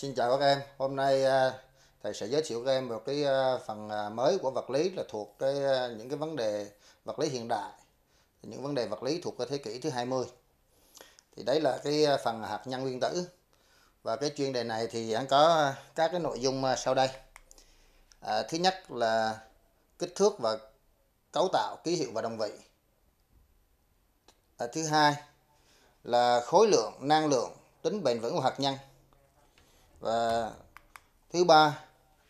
Xin chào các em, hôm nay à, thầy sẽ giới thiệu các em một cái à, phần à, mới của vật lý là thuộc cái những cái vấn đề vật lý hiện đại, những vấn đề vật lý thuộc cái thế kỷ thứ 20. Thì đấy là cái phần hạt nhân nguyên tử. Và cái chuyên đề này thì anh có các cái nội dung sau đây. À, thứ nhất là kích thước và cấu tạo ký hiệu và đồng vị. À, thứ hai là khối lượng, năng lượng, tính bền vững của hạt nhân và thứ ba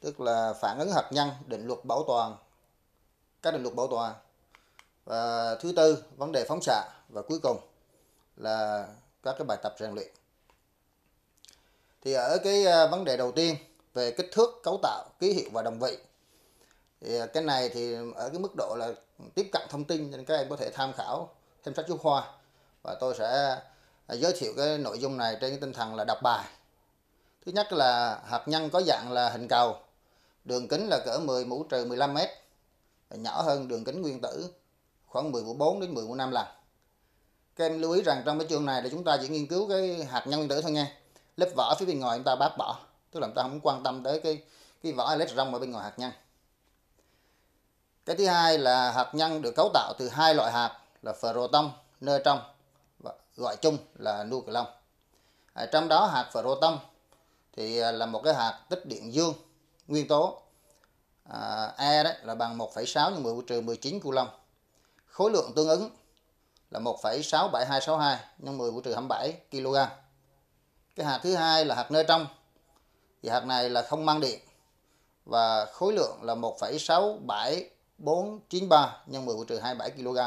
tức là phản ứng hạt nhân định luật bảo toàn các định luật bảo toàn và thứ tư vấn đề phóng xạ và cuối cùng là các cái bài tập rèn luyện thì ở cái à, vấn đề đầu tiên về kích thước cấu tạo ký hiệu và đồng vị thì à, cái này thì ở cái mức độ là tiếp cận thông tin nên các em có thể tham khảo thêm sách giáo khoa và tôi sẽ à, giới thiệu cái nội dung này trên cái tinh thần là đọc bài Thứ nhất là hạt nhân có dạng là hình cầu, đường kính là cỡ 10 mũ trừ 15 m, nhỏ hơn đường kính nguyên tử khoảng 10 mũ 4 đến 10 mũ 5 lần. Các em lưu ý rằng trong cái chương này là chúng ta chỉ nghiên cứu cái hạt nhân nguyên tử thôi nha. Lớp vỏ phía bên ngoài chúng ta bác bỏ, tức là chúng ta không quan tâm tới cái cái vỏ electron ở bên ngoài hạt nhân. Cái thứ hai là hạt nhân được cấu tạo từ hai loại hạt là proton, neutron và gọi chung là nucleon. À, trong đó hạt proton thì à, là một cái hạt tích điện dương nguyên tố à, E đấy là bằng 1,6 nhân 10 trừ 19 coulomb khối lượng tương ứng là 1,67262 nhân 10 trừ 27 kg cái hạt thứ hai là hạt nơ trong thì hạt này là không mang điện và khối lượng là 1,67493 nhân 10 trừ 27 kg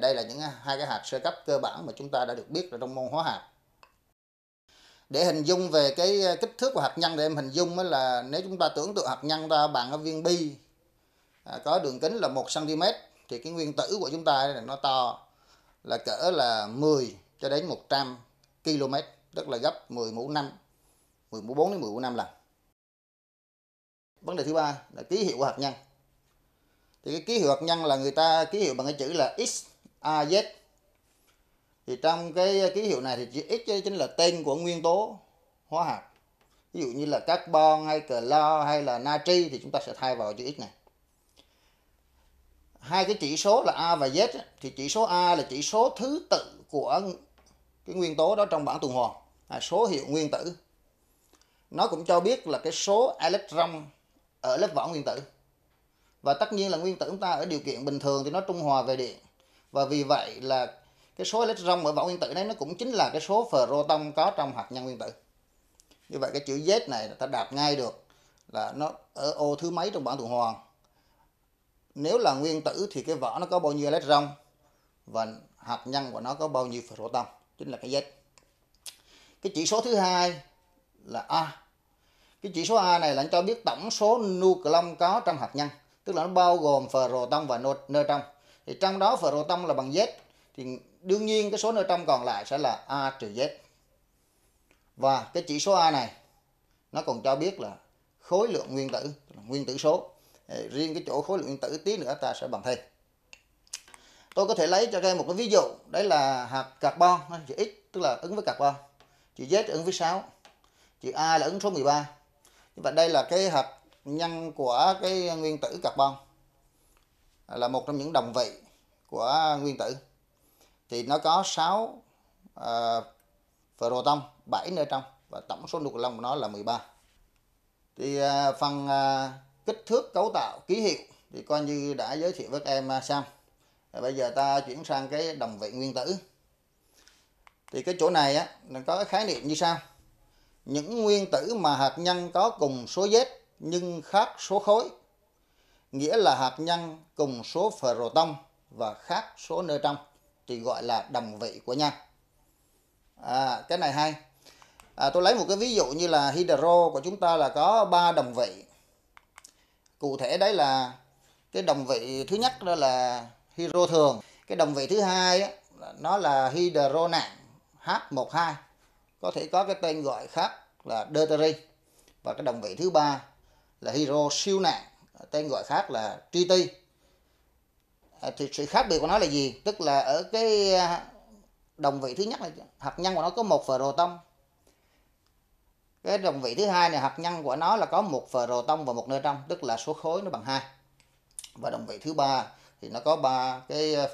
đây là những à, hai cái hạt sơ cấp cơ bản mà chúng ta đã được biết là trong môn hóa học để hình dung về cái ờ, kích thước của hạt nhân để em hình dung là nếu chúng ta tưởng tượng hạt nhân ra bằng cái viên bi à, có đường kính là 1 cm thì cái nguyên tử của chúng ta là nó to là cỡ là 10 cho đến 100 km rất là gấp 10 mũ 5 10 mũ 4 đến 10 mũ 5 lần vấn đề thứ ba là ký hiệu của hạt nhân thì cái ký hiệu hạt nhân là người ta ký hiệu bằng cái chữ là x a z thì trong cái ký hiệu này thì chữ X chính là tên của nguyên tố hóa học ví dụ như là carbon hay clo hay là natri thì chúng ta sẽ thay vào chữ X này hai cái chỉ số là A và Z thì chỉ số A là chỉ số thứ tự của cái nguyên tố đó trong bảng tuần hoàn à, số hiệu nguyên tử nó cũng cho biết là cái số electron ở lớp vỏ nguyên tử và tất nhiên là nguyên tử chúng ta ở điều kiện bình thường thì nó trung hòa về điện và vì vậy là cái số electron ở vỏ nguyên tử này nó cũng chính là cái số proton có trong hạt nhân nguyên tử như vậy cái chữ Z này ta đạt ngay được là nó ở ô thứ mấy trong bảng tuần hoàn nếu là nguyên tử thì cái vỏ nó có bao nhiêu electron và hạt nhân của nó có bao nhiêu proton chính là cái Z cái chỉ số thứ hai là A cái chỉ số A này là cho biết tổng số nucleon có trong hạt nhân tức là nó bao gồm proton và neutron thì trong đó proton là bằng Z thì đương nhiên cái số nơi trong còn lại sẽ là A trừ Z. Và cái chỉ số A này nó còn cho biết là khối lượng nguyên tử, nguyên tử số. Riêng cái chỗ khối lượng nguyên tử tí nữa ta sẽ bằng thêm. Tôi có thể lấy cho các em một cái ví dụ, đấy là hạt carbon, chữ X tức là ứng với carbon, chữ Z ứng với 6, chữ A là ứng số 13. Như vậy đây là cái hạt nhân của cái nguyên tử carbon là một trong những đồng vị của nguyên tử thì nó có 6 uh, ờ, proton 7 nơi trong và tổng số nucleon của nó là 13 thì uh, phần uh, kích thước cấu tạo ký hiệu thì coi như đã giới thiệu với các em xong bây giờ ta chuyển sang cái đồng vị nguyên tử thì cái chỗ này á nó có cái khái niệm như sau những nguyên tử mà hạt nhân có cùng số z nhưng khác số khối nghĩa là hạt nhân cùng số proton và khác số nơi trong thì gọi là đồng vị của nhau à, cái này hay à, tôi lấy một cái ví dụ như là hydro của chúng ta là có ba đồng vị cụ thể đấy là cái đồng vị thứ nhất đó là hydro thường cái đồng vị thứ hai đó, nó là hydro nặng H12 có thể có cái tên gọi khác là deuteri và cái đồng vị thứ ba là hydro siêu nặng tên gọi khác là triti Ờ, thì sự khác biệt của nó là gì tức là ở cái à, đồng vị thứ nhất là hạt nhân của nó có một proton cái đồng vị thứ hai này hạt nhân của nó là có một proton và một neutron tức là số khối nó bằng hai và đồng vị thứ ba thì nó có ba cái à,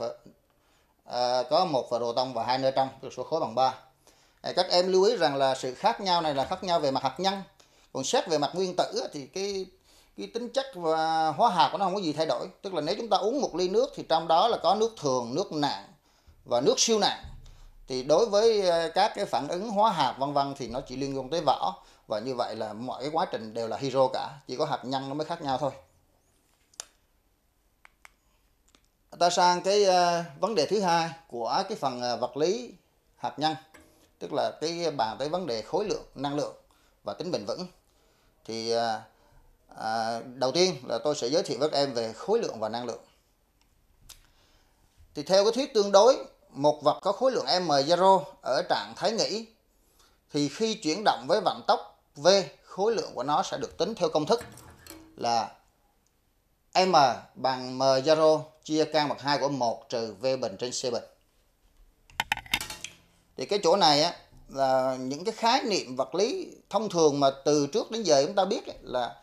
à có một proton và hai neutron tức số khối bằng ba. Ờ, các em lưu ý rằng là sự khác nhau này là khác nhau về mặt hạt nhân còn xét về mặt nguyên tử thì cái cái tính chất và hóa học của nó không có gì thay đổi tức là nếu chúng ta uống một ly nước thì trong đó là có nước thường nước nặng và nước siêu nặng thì đối với ờ, các cái phản ứng hóa học vân vân thì nó chỉ liên quan tới vỏ và như vậy là mọi cái quá trình đều là hydro cả chỉ có hạt nhân nó mới khác nhau thôi ta sang cái ờ, vấn đề thứ hai của cái phần ờ, vật lý hạt nhân tức là cái bàn tới vấn đề khối lượng năng lượng và tính bền vững thì à, đầu tiên là tôi sẽ giới thiệu với các em về khối lượng và năng lượng thì theo cái thuyết tương đối một vật có khối lượng m zero ở trạng thái nghỉ thì khi chuyển động với vận tốc v khối lượng của nó sẽ được tính theo công thức là m bằng m zero chia căn bậc 2 của 1 trừ v bình trên c bình thì cái chỗ này á, là những cái khái niệm vật lý thông thường mà từ trước đến giờ chúng ta biết là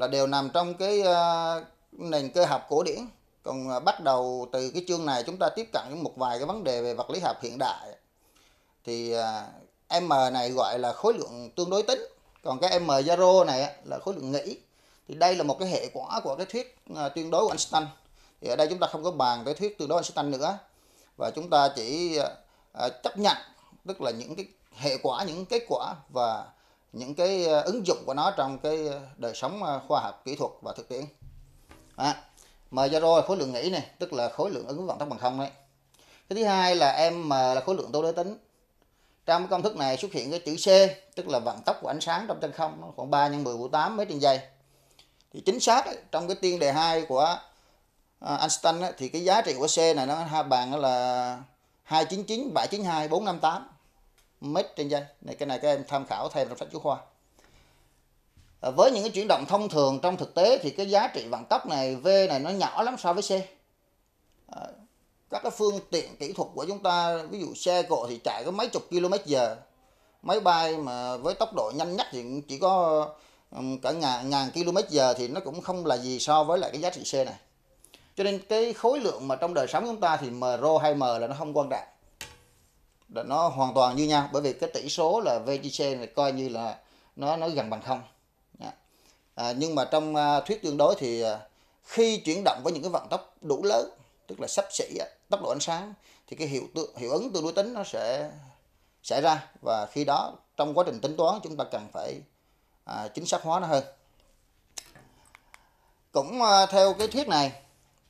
là đều nằm trong cái ờ, nền cơ học cổ điển còn ờ, bắt đầu từ cái chương này chúng ta tiếp cận với một vài cái vấn đề về vật lý học hiện đại thì ờ, m này gọi là khối lượng tương đối tính còn cái m zero này là khối lượng nghĩ thì đây là một cái hệ quả của cái thuyết tương đối của Einstein thì ở đây chúng ta không có bàn tới thuyết tương đối Einstein nữa và chúng ta chỉ chấp nhận tức là những cái hệ quả những kết quả và những cái ờ, ứng dụng của nó trong cái ờ, đời sống ờ, khoa học kỹ thuật và thực tiễn à, mà do rồi khối lượng nghĩ này tức là khối lượng ứng vận tốc bằng không đấy cái thứ hai là m là khối lượng tô đối tính trong công thức này xuất hiện cái chữ c tức là vận tốc của ánh sáng trong chân không nó khoảng 3 nhân 10 của 8 mấy trên giây thì chính xác ấy, trong cái tiên đề 2 của Einstein ấy, thì cái giá trị của C này nó ha bàn là 299 792 458 mét trên giây này cái này các em tham khảo thêm trong sách giáo khoa à, với những cái chuyển động thông thường trong thực tế thì cái giá trị vận tốc này v này nó nhỏ lắm so với c à, các cái phương tiện kỹ thuật của chúng ta ví dụ xe cộ thì chạy có mấy chục km giờ máy bay mà với tốc độ nhanh nhất thì chỉ có cả ngàn, ngàn km giờ thì nó cũng không là gì so với lại cái giá trị C này cho nên cái khối lượng mà trong đời sống chúng ta thì M, rho hay M là nó không quan trọng nó hoàn toàn như nhau bởi vì cái tỷ số là VGC này coi như là nó nó gần bằng không dạ. à, nhưng mà trong à, thuyết tương đối thì à, khi chuyển động với những cái vận tốc đủ lớn tức là sắp xỉ tốc độ ánh sáng thì cái hiệu tự, hiệu ứng tương đối tính nó sẽ xảy ra và khi đó trong quá trình tính toán chúng ta cần phải à, chính xác hóa nó hơn cũng à, theo cái thuyết này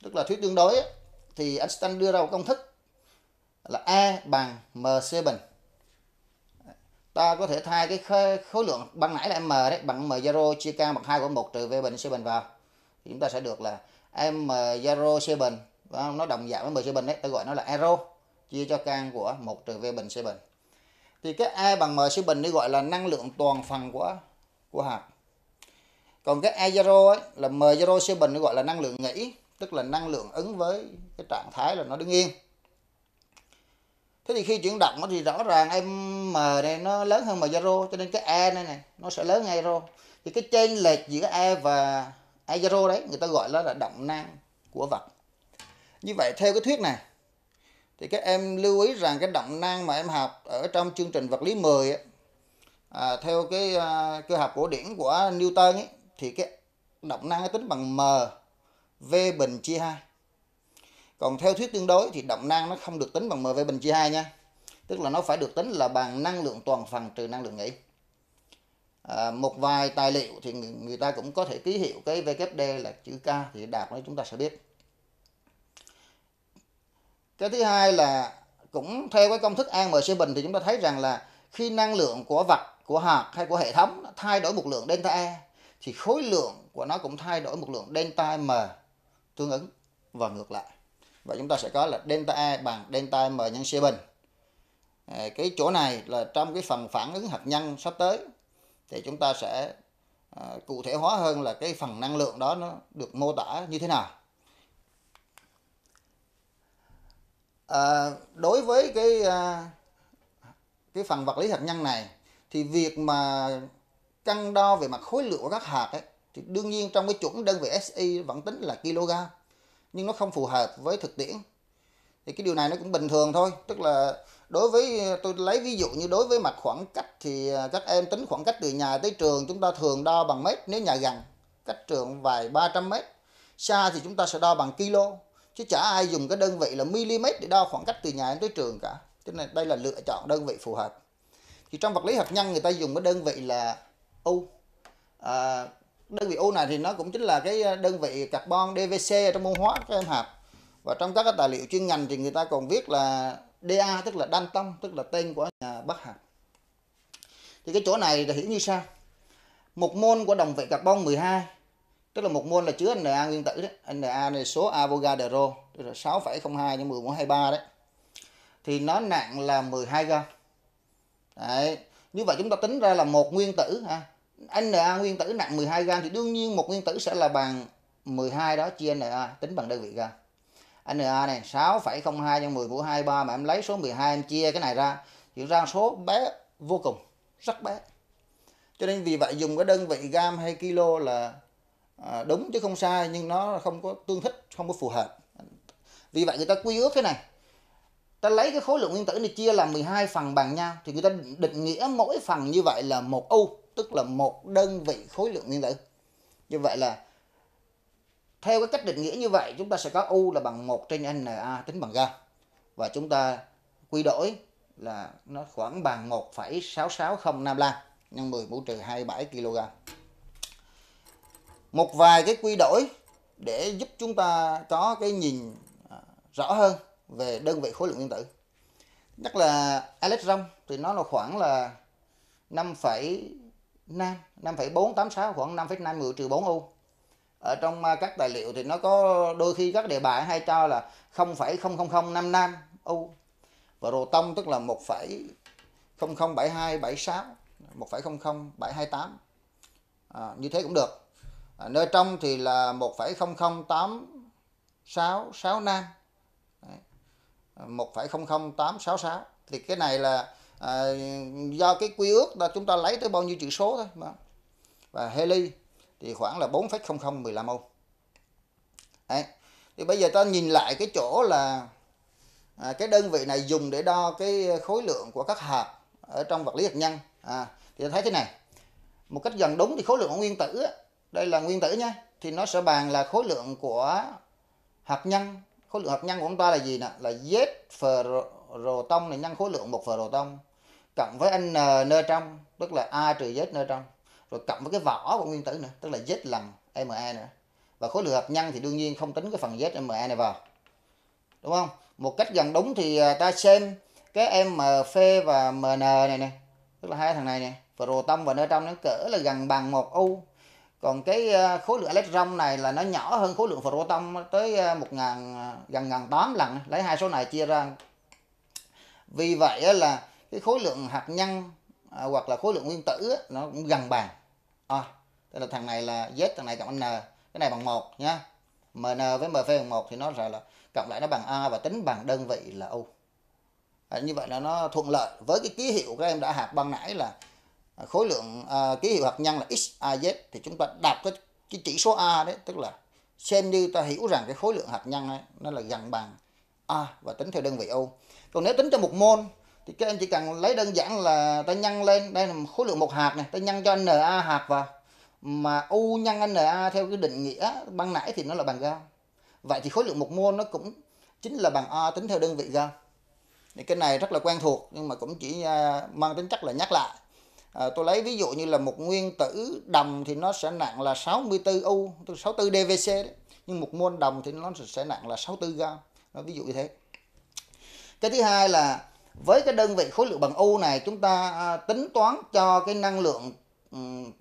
tức là thuyết tương đối thì Einstein đưa ra một công thức là A bằng MC bình ta có thể thay cái khối lượng ban nãy là M đấy bằng M zero chia K bằng 2 của 1 trừ V bình C bình vào thì chúng ta sẽ được là M zero C bình nó đồng dạng với M C bình đấy ta gọi nó là ero chia cho căn của 1 trừ V bình C bình thì cái e bằng M C bình đấy gọi là năng lượng toàn phần của của hạt còn cái e zero ấy là M zero C bình nó gọi là năng lượng nghỉ tức là năng lượng ứng với cái trạng thái là nó đứng yên thế thì khi chuyển động thì rõ ràng em m này nó lớn hơn m zero cho nên cái e này này nó sẽ lớn hơn zero thì cái chênh lệch giữa e và e zero đấy người ta gọi nó là động năng của vật như vậy theo cái thuyết này thì các em lưu ý rằng cái động năng mà em học ở trong chương trình vật lý 10 ấy, à, theo cái à, cơ học cổ điển của Newton ấy, thì cái động năng tính bằng m v bình chia 2 còn theo thuyết tương đối thì động năng nó không được tính bằng mv bình chia 2 nha tức là nó phải được tính là bằng năng lượng toàn phần trừ năng lượng nghỉ à, một vài tài liệu thì người, người ta cũng có thể ký hiệu cái vkd là chữ k thì đạt nó chúng ta sẽ biết cái thứ hai là cũng theo cái công thức an AMC bình thì chúng ta thấy rằng là khi năng lượng của vật, của hạt hay của hệ thống thay đổi một lượng delta E thì khối lượng của nó cũng thay đổi một lượng delta M tương ứng và ngược lại và chúng ta sẽ có là delta A bằng delta M nhân C bình à, cái chỗ này là trong cái phần phản ứng hạt nhân sắp tới thì chúng ta sẽ à, cụ thể hóa hơn là cái phần năng lượng đó nó được mô tả như thế nào à, đối với cái à, cái phần vật lý hạt nhân này thì việc mà cân đo về mặt khối lượng của các hạt ấy, thì đương nhiên trong cái chuẩn đơn vị SI vẫn tính là kg nhưng nó không phù hợp với thực tiễn thì cái điều này nó cũng bình thường thôi tức là đối với tôi lấy ví dụ như đối với mặt khoảng cách thì à, các em tính khoảng cách từ nhà tới trường chúng ta thường đo bằng mét nếu nhà gần cách trường vài 300 mét xa thì chúng ta sẽ đo bằng kilo chứ chả ai dùng cái đơn vị là mm để đo khoảng cách từ nhà đến tới trường cả tức là đây là lựa chọn đơn vị phù hợp thì trong vật lý hạt nhân người ta dùng cái đơn vị là u à, đơn vị U này thì nó cũng chính là cái ờ, đơn vị carbon DVC trong môn hóa các em học và trong các tài liệu chuyên ngành thì người ta còn viết là DA tức là đan tông tức là tên của nhà bác học thì cái chỗ này là hiểu như sao một môn của đồng vị carbon 12 tức là một môn là chứa Na nguyên tử đấy. Na này số Avogadro tức là 6,02 nhân 10 mũ 23 đấy thì nó nặng là 12 gram đấy như vậy chúng ta tính ra là một nguyên tử ha Na nguyên tử nặng 12 gram thì đương nhiên một nguyên tử sẽ là bằng 12 đó chia Na tính bằng đơn vị gram. Na này 6,02 nhân 10 của 23 mà em lấy số 12 em chia cái này ra thì ra số bé vô cùng, rất bé. Cho nên vì vậy dùng cái đơn vị gam hay kilo là à, đúng chứ không sai nhưng nó không có tương thích, không có phù hợp. Vì vậy người ta quy ước thế này ta lấy cái khối lượng nguyên tử này chia làm 12 phần bằng nhau thì người ta định nghĩa mỗi phần như vậy là một u tức là một đơn vị khối lượng nguyên tử như vậy là theo cái cách định nghĩa như vậy chúng ta sẽ có u là bằng 1 trên na tính bằng g và chúng ta quy đổi là nó khoảng bằng 1,66055 nhân 10 mũ trừ 27 kg. Một vài cái quy đổi để giúp chúng ta có cái nhìn à, rõ hơn về đơn vị khối lượng nguyên tử nhất là electron thì nó là khoảng là 5, 5,486 khoảng 5,50 trừ 4 u ở trong à, các tài liệu thì nó có đôi khi các đề bài hay cho là 0,00055 u và rotom tức là 1,007276 1,00728 à, như thế cũng được à, nơi trong thì là 1,0086 6 nam 1,00866 thì cái này là à, do cái quy ước là chúng ta lấy tới bao nhiêu chữ số thôi mà và heli thì khoảng là 4,0015 mol Đấy. thì bây giờ ta nhìn lại cái chỗ là à, cái đơn vị này dùng để đo cái khối lượng của các hạt ở trong vật lý hạt nhân à, thì ta thấy thế này một cách gần đúng thì khối lượng của nguyên tử đây là nguyên tử nha thì nó sẽ bàn là khối lượng của hạt nhân khối lượng hạt nhân của chúng ta là gì nè là z proton này nhân khối lượng một proton cộng với n nơ trong tức là a trừ z nơ trong rồi cộng với cái vỏ của nguyên tử nữa tức là z lần ma nữa và khối lượng hạt nhân thì đương nhiên không tính cái phần z ma này vào đúng không một cách gần đúng thì à, ta xem cái mp và mn này nè tức là hai thằng này nè proton và nơ trong nó cỡ là gần bằng một u còn cái ờ, khối lượng electron này là nó nhỏ hơn khối lượng proton tới ờ, một ngàn ờ, gần ngàn tám lần lấy hai số này chia ra vì vậy là cái khối lượng hạt nhân hoặc là khối lượng nguyên tử nó cũng gần bằng à, tức là thằng này là z thằng này cộng n cái này bằng một nhá mn với mp bằng một thì nó sẽ là cộng lại nó bằng a và tính bằng đơn vị là u à, như vậy là nó thuận lợi với cái ký hiệu các em đã hạt ban nãy là À, khối lượng à, ký hiệu hạt nhân là x a z thì chúng ta đạt cái, cái chỉ số a đấy tức là xem như ta hiểu rằng cái khối lượng hạt nhân này nó là gần bằng a và tính theo đơn vị ô còn nếu tính cho một mol thì các em chỉ cần lấy đơn giản là ta nhân lên đây là khối lượng một hạt này ta nhân cho na hạt vào mà u nhân na theo cái định nghĩa ban nãy thì nó là bằng gam vậy thì khối lượng một mol nó cũng chính là bằng a tính theo đơn vị gam thì cái này rất là quen thuộc nhưng mà cũng chỉ à, mang tính chất là nhắc lại À, tôi lấy ví dụ như là một nguyên tử đồng thì nó sẽ nặng là 64 U, 64 DVC đấy. Nhưng một mol đồng thì nó sẽ nặng là 64 gram. Nó ví dụ như thế. Cái thứ hai là với cái đơn vị khối lượng bằng U này chúng ta à, tính toán cho cái năng lượng um,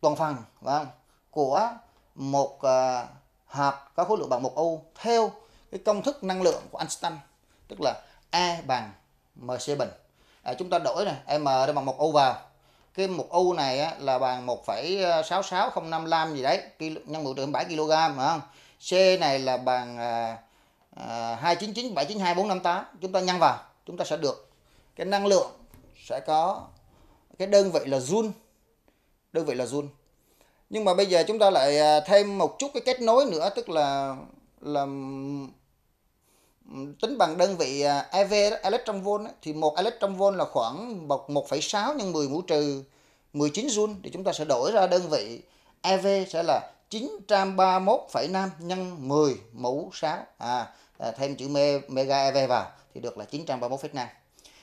toàn phần và của một uh, hạt có khối lượng bằng một U theo cái công thức năng lượng của Einstein tức là E bằng MC bình à, chúng ta đổi này M đây bằng một U vào cái một u này á, là bằng 1,66055 ờ, gì đấy nhân 107 kg phải không C này là bằng à, à, 299792458 chúng ta nhân vào chúng ta sẽ được cái năng lượng sẽ có cái đơn vị là joule đơn vị là joule nhưng mà bây giờ chúng ta lại ờ, thêm một chút cái kết nối nữa tức là là tính bằng đơn vị EV à, electron volt thì một electron volt là khoảng 1,6 nhân 10 mũ trừ 19 joule thì chúng ta sẽ đổi ra đơn vị EV sẽ là 931,5 nhân 10 mũ 6 à, à thêm chữ mega EV vào thì được là 931,5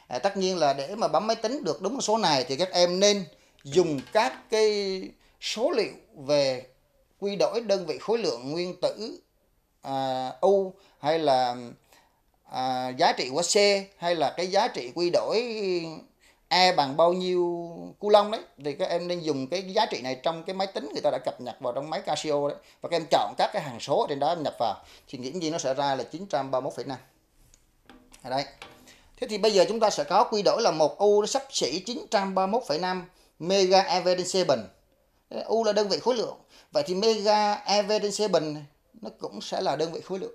à, tất nhiên là để mà bấm máy tính được đúng số này thì các em nên dùng các cái số liệu về quy đổi đơn vị khối lượng nguyên tử à, U hay là à, giá trị của C hay là cái giá trị quy đổi E bằng bao nhiêu coulomb đấy thì các em nên dùng cái giá trị này trong cái máy tính người ta đã cập nhật vào trong máy Casio đấy và các em chọn các cái hàng số trên đó em nhập vào thì nghiễm nhiên nó sẽ ra là 931,5 ở đây thế thì bây giờ chúng ta sẽ có quy đổi là một U sắp xỉ 931,5 mega EV trên C bình U là đơn vị khối lượng vậy thì mega EV trên C bình nó cũng sẽ là đơn vị khối lượng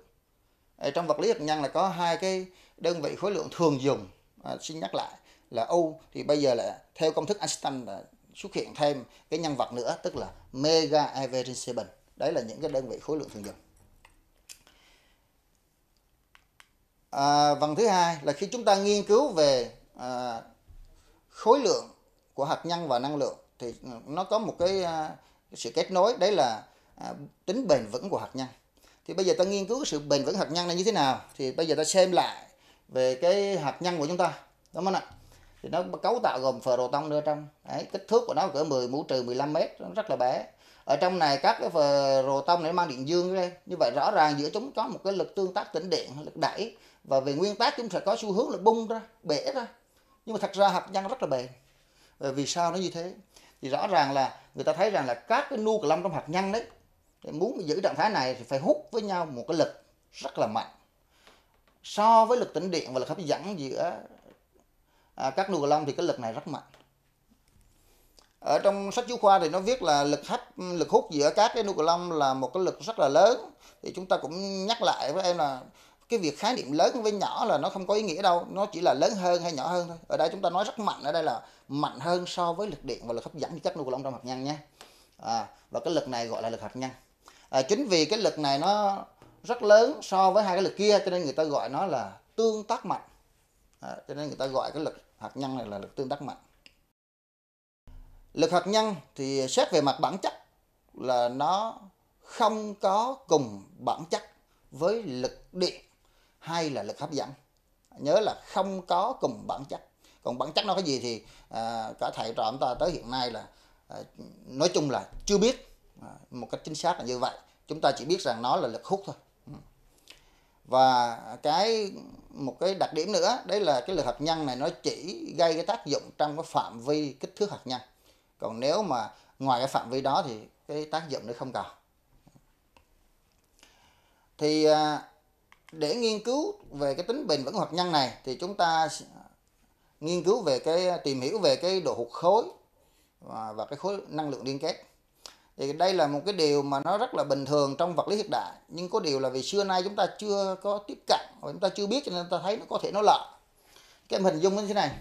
Ờ, trong vật lý hạt nhân là có hai cái đơn vị khối lượng thường dùng à, xin nhắc lại là U thì bây giờ là theo công thức Einstein là xuất hiện thêm cái nhân vật nữa tức là mega average seven đấy là những cái đơn vị khối lượng thường dùng à, ờ, vần thứ hai là khi chúng ta nghiên cứu về à, khối lượng của hạt nhân và năng lượng thì ừ, nó có một cái, à, sự kết nối đấy là à, tính bền vững của hạt nhân thì bây giờ ta nghiên cứu cái sự bền vững hạt nhân này như thế nào thì bây giờ ta xem lại về cái hạt nhân của chúng ta đúng không ạ thì nó cấu tạo gồm ferroton nữa trong đấy, kích thước của nó cỡ 10 mũ trừ 15 mét nó rất là bé ở trong này các cái ferroton này mang điện dương ra như vậy rõ ràng giữa chúng có một cái lực tương tác tĩnh điện lực đẩy và về nguyên tắc chúng sẽ có xu hướng là bung ra bể ra nhưng mà thật ra hạt nhân rất là bền vì sao nó như thế thì rõ ràng là người ta thấy rằng là các cái nu lâm trong hạt nhân đấy để muốn giữ trạng thái này thì phải hút với nhau một cái lực rất là mạnh so với lực tĩnh điện và lực hấp dẫn giữa à, các nụ lông thì cái lực này rất mạnh ở trong sách giáo khoa thì nó viết là lực hấp lực hút giữa các cái nụ lông là một cái lực rất là lớn thì chúng ta cũng nhắc lại với em là cái việc khái niệm lớn với nhỏ là nó không có ý nghĩa đâu nó chỉ là lớn hơn hay nhỏ hơn thôi ở đây chúng ta nói rất mạnh ở đây là mạnh hơn so với lực điện và lực hấp dẫn giữa các nụ lông trong hạt nhân nha à, và cái lực này gọi là lực hạt nhân à, chính vì cái lực này nó rất lớn so với hai cái lực kia cho nên người ta gọi nó là tương tác mạnh à, cho nên người ta gọi cái lực hạt nhân này là lực tương tác mạnh lực hạt nhân thì xét về mặt bản chất là nó không có cùng bản chất với lực điện hay là lực hấp dẫn nhớ là không có cùng bản chất còn bản chất nó cái gì thì à, cả thầy trò chúng ta tới hiện nay là à, nói chung là chưa biết À, một cách chính xác là như vậy chúng ta chỉ biết rằng nó là lực hút thôi ừ. và cái một cái đặc điểm nữa đấy là cái lực hạt nhân này nó chỉ gây cái tác dụng trong cái phạm vi kích thước hạt nhân còn nếu mà ngoài cái phạm vi đó thì cái tác dụng nó không còn thì à, để nghiên cứu về cái tính bền vững hạt nhân này thì chúng ta à, nghiên cứu về cái tìm hiểu về cái độ hụt khối và, và cái khối năng lượng liên kết thì đây là một cái điều mà nó rất là bình thường trong vật lý hiện đại nhưng có điều là vì xưa nay chúng ta chưa có tiếp cận và chúng ta chưa biết cho nên ta thấy nó có thể nó lạ cái hình dung như thế này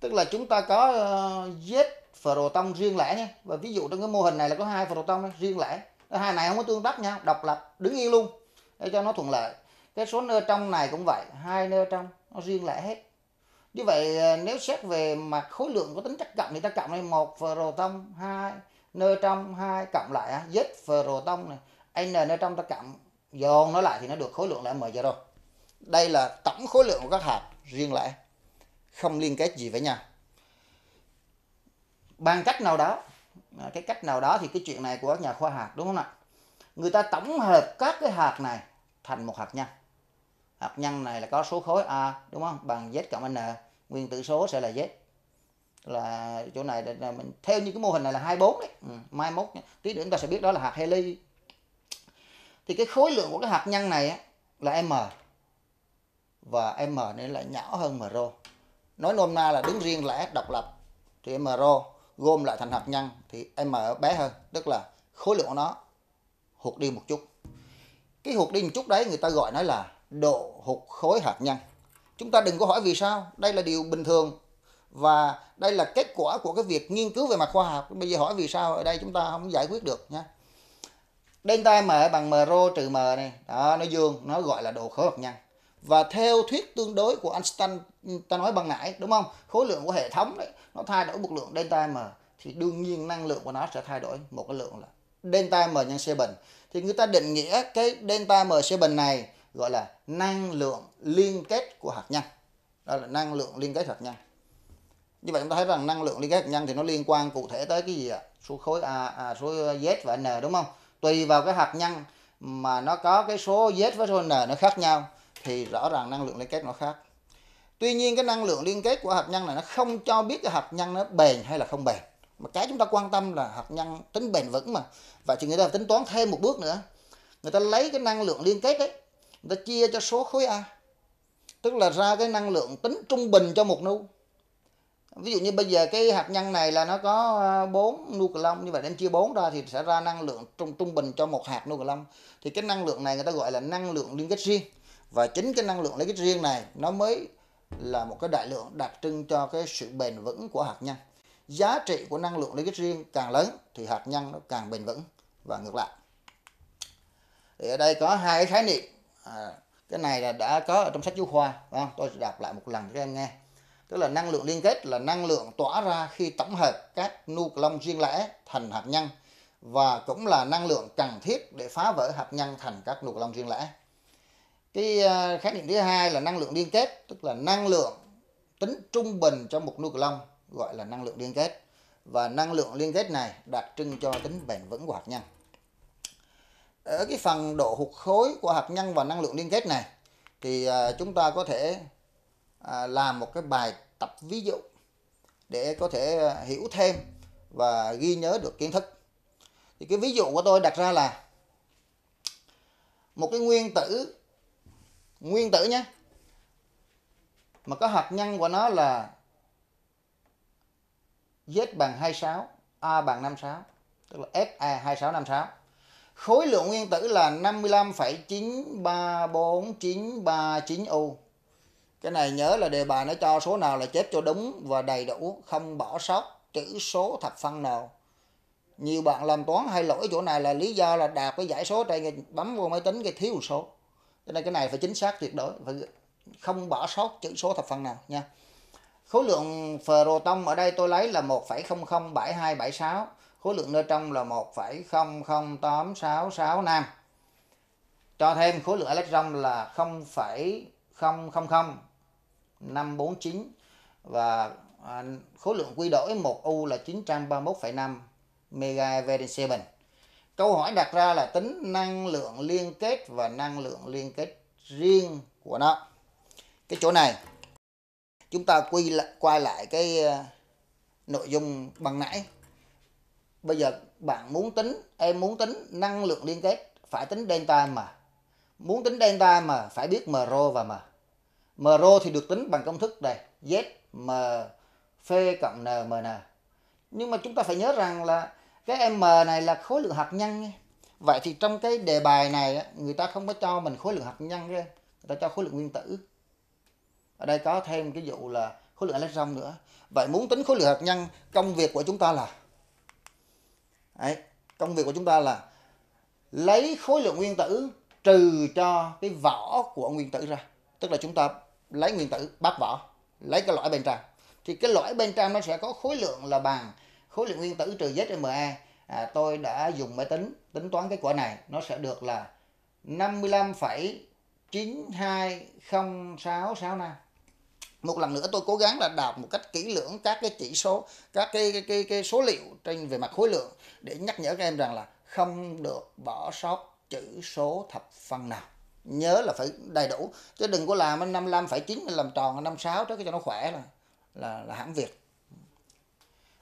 tức là chúng ta có ờ, z proton riêng lẻ nhé và ví dụ trong cái mô hình này là có hai proton riêng lẻ hai này không có tương tác nhau độc lập đứng yên luôn để cho nó thuận lợi cái số nơ trong này cũng vậy hai nơ trong nó riêng lẻ hết như vậy ờ, nếu xét về mặt khối lượng có tính chất cộng thì ta cộng lên một proton hai nơi trong hai cộng lại á, z proton này n nơi trong ta cộng dồn nó lại thì nó được khối lượng là m giờ rồi đây là tổng khối lượng của các hạt riêng lẻ không liên kết gì với nhau bằng cách nào đó à, cái cách nào đó thì cái chuyện này của các nhà khoa học đúng không ạ người ta tổng hợp các cái hạt này thành một hạt nhân hạt nhân này là có số khối a đúng không bằng z cộng n nguyên tử số sẽ là z là chỗ này là mình theo như cái mô hình này là 24 đấy ừ, mai mốt tí nữa chúng ta sẽ biết đó là hạt heli thì cái khối lượng của cái hạt nhân này á, là m và m nên là nhỏ hơn mro nói nôm na là đứng riêng lẻ độc lập thì mro gom lại thành hạt nhân thì m bé hơn tức là khối lượng của nó hụt đi một chút cái hụt đi một chút đấy người ta gọi nó là độ hụt khối hạt nhân chúng ta đừng có hỏi vì sao đây là điều bình thường và đây là kết quả của cái việc nghiên cứu về mặt khoa học bây giờ hỏi vì sao ở đây chúng ta không giải quyết được nha delta m bằng m rho trừ m này đó nó dương nó gọi là độ khối hạt nhân và theo thuyết tương đối của Einstein ta nói bằng nãy đúng không khối lượng của hệ thống đấy nó thay đổi một lượng delta m thì đương nhiên năng lượng của nó sẽ thay đổi một cái lượng là delta m nhân c bình thì người ta định nghĩa cái delta m c bình này gọi là năng lượng liên kết của hạt nhân đó là năng lượng liên kết hạt nhân như vậy chúng ta thấy rằng năng lượng liên kết hạt nhân thì nó liên quan cụ thể tới cái gì ạ số khối a à, số z và n đúng không tùy vào cái hạt nhân mà nó có cái số z với số n nó khác nhau thì rõ ràng năng lượng liên kết nó khác tuy nhiên cái năng lượng liên kết của hạt nhân này nó không cho biết cái hạt nhân nó bền hay là không bền mà cái chúng ta quan tâm là hạt nhân tính bền vững mà và chỉ người ta tính toán thêm một bước nữa người ta lấy cái năng lượng liên kết đấy người ta chia cho số khối a tức là ra cái năng lượng tính trung bình cho một nu ví dụ như bây giờ cái hạt nhân này là nó có 4 ờ, nucleon như vậy đem chia 4 ra thì sẽ ra năng lượng trung trung bình cho một hạt nucleon thì cái năng lượng này người ta gọi là năng lượng liên kết riêng và chính cái năng lượng liên kết riêng này nó mới là một cái đại lượng đặc trưng cho cái sự bền vững của hạt nhân giá trị của năng lượng liên kết riêng càng lớn thì hạt nhân nó càng bền vững và ngược lại thì ở đây có hai cái khái niệm à, cái này là đã có ở trong sách giáo khoa không? tôi đọc lại một lần cho các em nghe tức là năng lượng liên kết là năng lượng tỏa ra khi tổng hợp các nucleon riêng lẻ thành hạt nhân và cũng là năng lượng cần thiết để phá vỡ hạt nhân thành các nucleon riêng lẻ cái ờ, khái niệm thứ hai là năng lượng liên kết tức là năng lượng tính trung bình trong một nucleon gọi là năng lượng liên kết và năng lượng liên kết này đặc trưng cho tính bền vững của hạt nhân ở cái phần độ hụt khối của hạt nhân và năng lượng liên kết này thì ờ, chúng ta có thể À, làm một cái bài tập ví dụ để có thể à, hiểu thêm và ghi nhớ được kiến thức thì cái ví dụ của tôi đặt ra là một cái nguyên tử nguyên tử nhé mà có hạt nhân của nó là Z bằng 26 A bằng 56 tức là FA 2656 khối lượng nguyên tử là 55,934939 U cái này nhớ là đề bài nó cho số nào là chép cho đúng và đầy đủ không bỏ sót chữ số thập phân nào nhiều bạn làm toán hay lỗi chỗ này là lý do là đạt cái giải số trên bấm vô máy tính cái thiếu số cho nên cái này phải chính xác tuyệt đối phải không bỏ sót chữ số thập phân nào nha khối lượng proton ở đây tôi lấy là 1,007276 khối lượng nơi trong là 1,008665 cho thêm khối lượng electron là 0,000 549 và à, khối lượng quy đổi 1 U là 931,5 MeV7. Câu hỏi đặt ra là tính năng lượng liên kết và năng lượng liên kết riêng của nó. Cái chỗ này chúng ta quy lại, quay lại cái à, nội dung bằng nãy. Bây giờ bạn muốn tính, em muốn tính năng lượng liên kết phải tính delta m. Muốn tính delta m phải biết m rho và m. M rho thì được tính bằng công thức này Z M P cộng N M N. Nhưng mà chúng ta phải nhớ rằng là cái M này là khối lượng hạt nhân. Vậy thì trong cái đề bài này người ta không có cho mình khối lượng hạt nhân ra, người ta cho khối lượng nguyên tử. Ở đây có thêm cái dụ là khối lượng electron nữa. Vậy muốn tính khối lượng hạt nhân, công việc của chúng ta là Đấy, công việc của chúng ta là lấy khối lượng nguyên tử trừ cho cái vỏ của nguyên tử ra tức là chúng ta lấy nguyên tử bác vỏ lấy cái lõi bên trong thì cái lõi bên trong nó sẽ có khối lượng là bằng khối lượng nguyên tử trừ ZMA à, tôi đã dùng máy tính tính toán kết quả này nó sẽ được là 55,920665 một lần nữa tôi cố gắng là đọc một cách kỹ lưỡng các cái chỉ số các cái cái, cái, cái số liệu trên về mặt khối lượng để nhắc nhở các em rằng là không được bỏ sót chữ số thập phân nào nhớ là phải đầy đủ chứ đừng có làm năm năm phải chín làm tròn năm sáu trước cho nó khỏe là là là hãng việc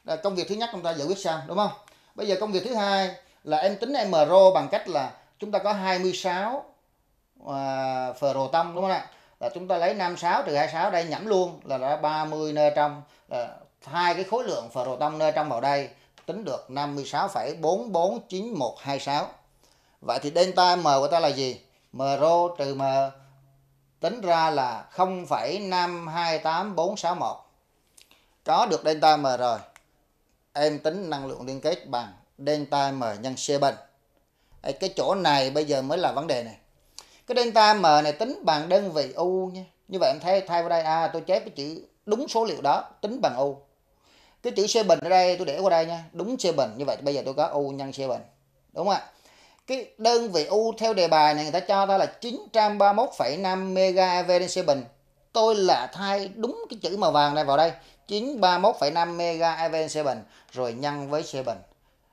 là công việc thứ nhất chúng ta giải quyết xong đúng không bây giờ công việc thứ hai là em tính em MRO bằng cách là chúng ta có 26 à, Pro tâm đúng không ạ là chúng ta lấy 56 trừ 26 đây nhẩm luôn là đã 30 nơi trong là hai cái khối lượng Pro tâm nơi trong vào đây tính được 56,449126 vậy thì delta M của ta là gì MRO trừ M tính ra là 0,528461. Có được delta M rồi. Em tính năng lượng liên kết bằng delta M nhân C7. Cái chỗ này bây giờ mới là vấn đề này. Cái delta M này tính bằng đơn vị U nha. Như vậy em thấy thay vào đây, à tôi chép cái chữ đúng số liệu đó, tính bằng U. Cái chữ C bình ở đây tôi để qua đây nha, đúng C bình. Như vậy bây giờ tôi có U nhân C bình. Đúng không ạ? cái đơn vị u theo đề bài này người ta cho ta là 931,5 mega AV trên xe bình tôi là thay đúng cái chữ màu vàng này vào đây 931,5 mega AV trên xe bình rồi nhân với xe bình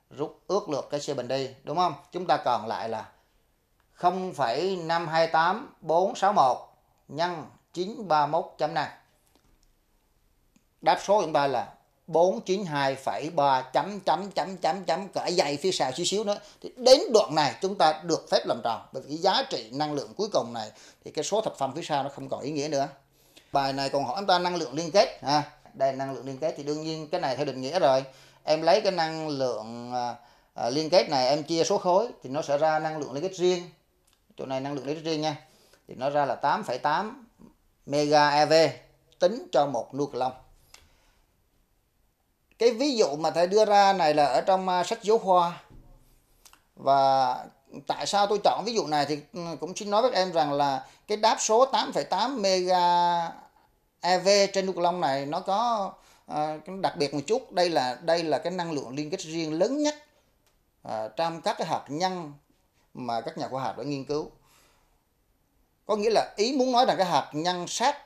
rút ước lượt cái xe bình đi đúng không chúng ta còn lại là 0,528461 nhân 931.5 đáp số chúng ta là 492,3 chấm chấm chấm chấm chấm cỡ dày phía sau xíu xíu nữa thì đến đoạn này chúng ta được phép làm tròn bởi vì giá trị năng lượng cuối cùng này thì cái số thập phân phía sau nó không còn ý nghĩa nữa bài này còn hỏi chúng ta năng lượng liên kết ha đây năng lượng liên kết thì đương nhiên cái này theo định nghĩa rồi em lấy cái năng lượng à, à, liên kết này em chia số khối thì nó sẽ ra năng lượng liên kết riêng chỗ này năng lượng liên kết riêng nha thì nó ra là 8,8 mega ev tính cho một nucleon cái ví dụ mà thầy đưa ra này là ở trong à, sách giáo khoa và tại sao tôi chọn ví dụ này thì ừ, cũng xin nói với em rằng là cái đáp số 8,8 mega EV trên đục long này nó có uh, đặc biệt một chút đây là đây là cái năng lượng liên kết riêng lớn nhất à, trong các cái hạt nhân mà các nhà khoa học đã nghiên cứu có nghĩa là ý muốn nói rằng cái hạt nhân sát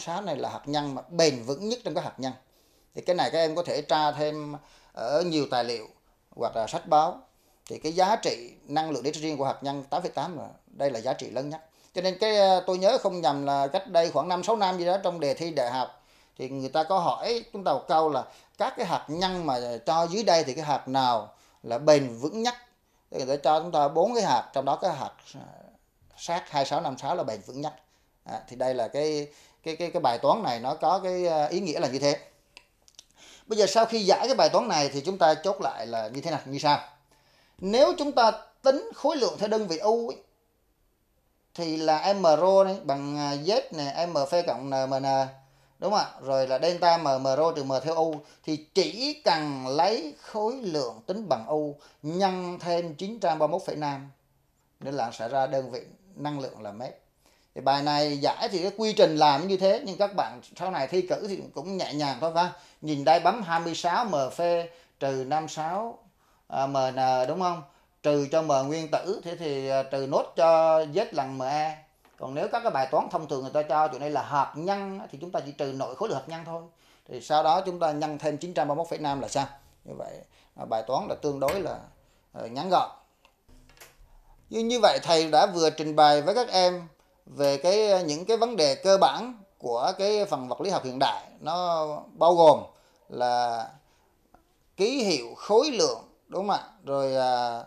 sáu này là hạt nhân mà bền vững nhất trong các hạt nhân thì cái này các em có thể tra thêm ờ, ở nhiều tài liệu hoặc là sách báo thì cái giá trị năng lượng điện riêng của hạt nhân 8,8 là đây là giá trị lớn nhất cho nên cái ờ, tôi nhớ không nhầm là cách đây khoảng 5 6 năm gì đó trong đề thi đại học thì người ta có hỏi chúng ta một câu là các cái hạt nhân mà cho dưới đây thì cái hạt nào là bền vững nhất thì người ta cho chúng ta bốn cái hạt trong đó cái hạt ờ, sát 2656 là bền vững nhất à, thì đây là cái cái cái cái bài toán này nó có cái ý nghĩa là như thế Bây giờ sau khi giải cái bài toán này thì chúng ta chốt lại là như thế nào, như sao Nếu chúng ta tính khối lượng theo đơn vị U ấy, thì là m rho này bằng à, z này m phi cộng n đúng không ạ rồi là delta m m rho trừ m theo u thì chỉ cần lấy khối lượng tính bằng u nhân thêm 931,5 nên là sẽ ra đơn vị năng lượng là mét thì bài này giải thì cái quy trình làm như thế nhưng các bạn sau này thi cử thì cũng nhẹ nhàng thôi phải nhìn đây bấm 26 m phê trừ 56 à, mn đúng không trừ cho m nguyên tử thế thì à, trừ nốt cho z lần me còn nếu các cái bài toán thông thường người ta cho chỗ này là hạt nhân thì chúng ta chỉ trừ nội khối lượng hạt nhân thôi thì sau đó chúng ta nhân thêm 931,5 là sao như vậy à, bài toán là tương đối là à, ngắn gọn như như vậy thầy đã vừa trình bày với các em về cái ờ, những cái vấn đề cơ bản của cái phần vật lý học hiện đại nó bao gồm là ký hiệu khối lượng đúng không ạ rồi à,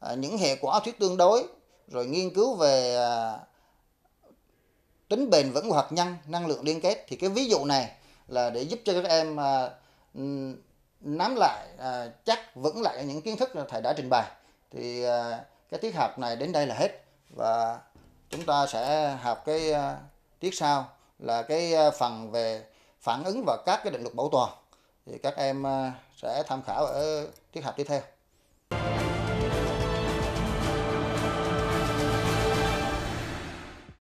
à, những hệ quả thuyết tương đối rồi nghiên cứu về à, tính bền vững của hạt nhân năng lượng liên kết thì cái ví dụ này là để giúp cho các em à, nắm lại à, chắc vững lại những kiến thức thầy đã trình bày thì à, cái tiết học này đến đây là hết và chúng ta sẽ học cái à, tiết sau là cái à, phần về phản ứng và các cái định luật bảo toàn thì các em à, sẽ tham khảo ở tiết học tiếp theo